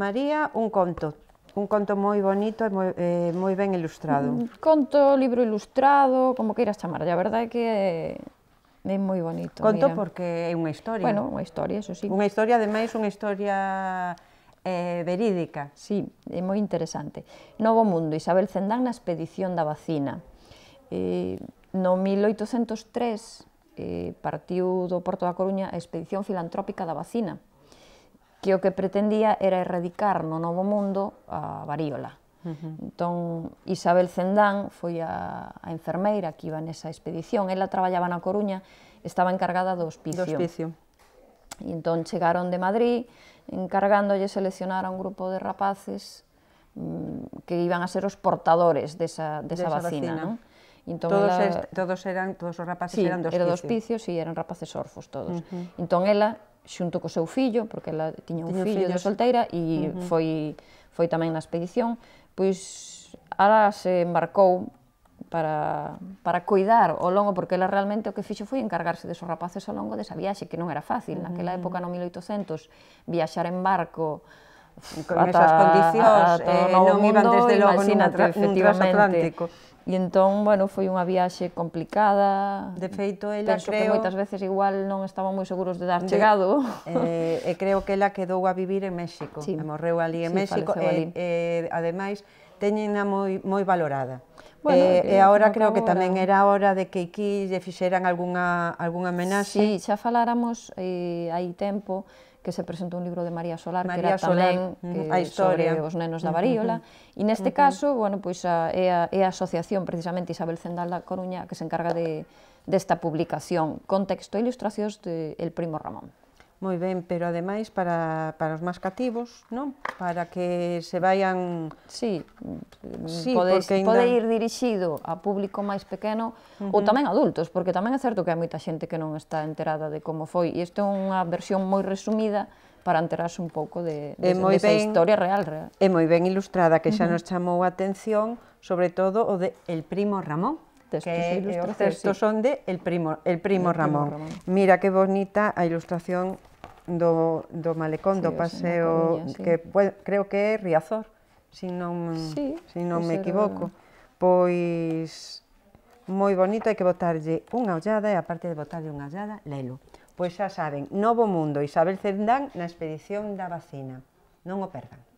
María, un conto. Un conto moi bonito e moi, eh, moi ben ilustrado. Un conto, libro ilustrado, como queiras chamar. A verdade é que é moi bonito. Conto mira. porque é unha historia. Bueno, unha historia, eso sí. Unha historia, ademais, unha historia eh, verídica. Sí, é moi interesante. Novo Mundo, Isabel Zendán na expedición da vacina. Eh, no 1803 eh, partiu do Porto da Coruña a expedición filantrópica da vacina, que o que pretendía era erradicar no novo mundo a varíola. Uh -huh. Entón, Isabel Zendán foi a, a enfermeira que iba nesa expedición. Ela traballaba na Coruña, estaba encargada do hospicio. Do hospicio. E entón chegaron de Madrid, encargándolle seleccionar a un grupo de rapaces mm, que iban a ser os portadores desa, desa, desa vacina. vacina. Non? Entón, todos, ela... todos eran, todos os rapaces sí, eran do hospicio. Era do hospicio, sí, eran rapaces orfos todos. Uh -huh. Entón ela xunto co seu fillo, porque ela tiña un tiña fillo fillos. de solteira e uh -huh. foi foi tamén na expedición, pois ala se embarcou para, para cuidar o longo, porque ela realmente o que fixo foi encargarse desos rapaces ao longo desa viaxe, que non era fácil. Uh -huh. Naquela época, no 1800, viaxar en barco con esas condicións, eh, non iban desde logo nun, tra- un transatlántico. E entón, bueno, foi unha viaxe complicada. De feito, ela Penso creo... que moitas veces igual non estaban moi seguros de dar de... Eh, e creo que ela quedou a vivir en México. Sí. E morreu ali en sí, México. E, ali. e, ademais, teñena moi, moi valorada. Bueno, eh, e agora creo que tamén era hora de que aquí lle fixeran algunha, algunha homenaxe. Sí, xa faláramos eh, hai tempo que se presentou un libro de María Solar, María que era Solar, tamén que, eh, a historia. sobre os nenos da varíola, uh -huh. e neste uh -huh. caso, bueno, pois a, é, a, é a asociación precisamente Isabel Zendal da Coruña que se encarga de desta de publicación, con texto e ilustracións de El Primo Ramón moi ben, pero ademais para, para os máis cativos, non? Para que se vaian... Sí, sí podes, ainda... pode ir dirixido a público máis pequeno uh -huh. ou tamén adultos, porque tamén é certo que hai moita xente que non está enterada de como foi, e isto é unha versión moi resumida para enterarse un pouco de, de, moi de ben, historia real, real. É moi ben ilustrada, que xa uh -huh. nos chamou a atención, sobre todo o de El Primo Ramón, que Os textos sí. son de El Primo, el primo, el Ramón. primo Ramón. Mira que bonita a ilustración do, do malecón sí, do paseo Coruña, sí. que bueno, creo que é Riazor, se non sí, se non me equivoco. Era... Eh. Pois moi bonito, hai que botarlle unha ollada e aparte de botarlle unha ollada, lelo. Pois xa saben, Novo Mundo, Isabel Zendán na expedición da vacina. Non o perdan.